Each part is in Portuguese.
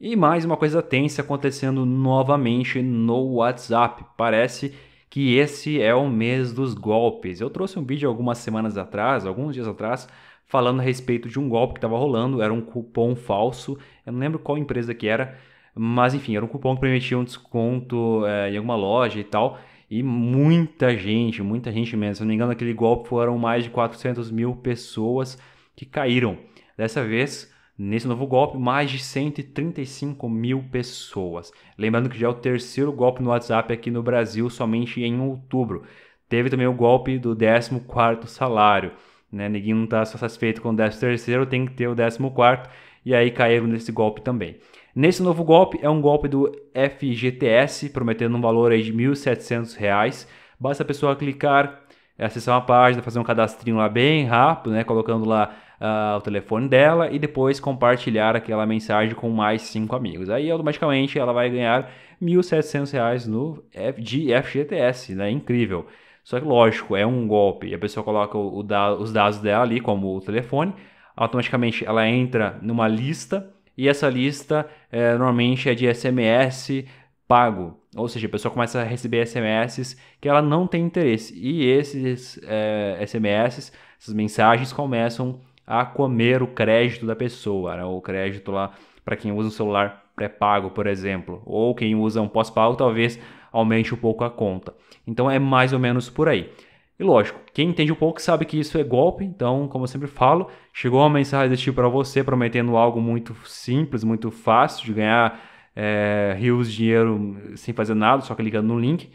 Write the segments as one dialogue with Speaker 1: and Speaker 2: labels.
Speaker 1: E mais uma coisa tensa acontecendo novamente no WhatsApp. Parece que esse é o mês dos golpes. Eu trouxe um vídeo algumas semanas atrás, alguns dias atrás, falando a respeito de um golpe que estava rolando. Era um cupom falso, eu não lembro qual empresa que era, mas enfim, era um cupom que permitia um desconto é, em alguma loja e tal. E muita gente, muita gente mesmo. Se não me engano, aquele golpe foram mais de 400 mil pessoas que caíram. Dessa vez Nesse novo golpe, mais de 135 mil pessoas. Lembrando que já é o terceiro golpe no WhatsApp aqui no Brasil, somente em outubro. Teve também o golpe do 14º salário. Né? Ninguém não está satisfeito com o 13º, tem que ter o 14º. E aí caíram nesse golpe também. Nesse novo golpe, é um golpe do FGTS, prometendo um valor aí de R$ 1.700. Basta a pessoa clicar, é acessar uma página, fazer um cadastrinho lá bem rápido, né? Colocando lá uh, o telefone dela e depois compartilhar aquela mensagem com mais cinco amigos. Aí automaticamente ela vai ganhar R$ 1.700 no F, de FGTS, né? Incrível. Só que lógico, é um golpe. A pessoa coloca o da, os dados dela ali, como o telefone, automaticamente ela entra numa lista e essa lista é, normalmente é de SMS, pago. Ou seja, a pessoa começa a receber SMS que ela não tem interesse. E esses é, eh, SMS, essas mensagens começam a comer o crédito da pessoa, né? o crédito lá para quem usa um celular pré-pago, por exemplo, ou quem usa um pós-pago, talvez aumente um pouco a conta. Então é mais ou menos por aí. E lógico, quem entende um pouco sabe que isso é golpe, então, como eu sempre falo, chegou uma mensagem desse tipo para você prometendo algo muito simples, muito fácil de ganhar é, rios de dinheiro sem fazer nada, só clicando no link,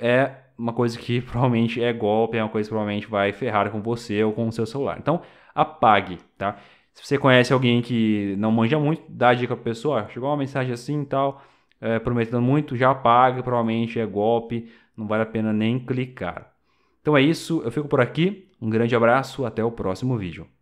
Speaker 1: é uma coisa que provavelmente é golpe, é uma coisa que provavelmente vai ferrar com você ou com o seu celular. Então, apague, tá? Se você conhece alguém que não manja muito, dá a dica pra pessoa, ah, chegou uma mensagem assim e tal, é, prometendo muito, já apague provavelmente é golpe, não vale a pena nem clicar. Então é isso, eu fico por aqui, um grande abraço, até o próximo vídeo.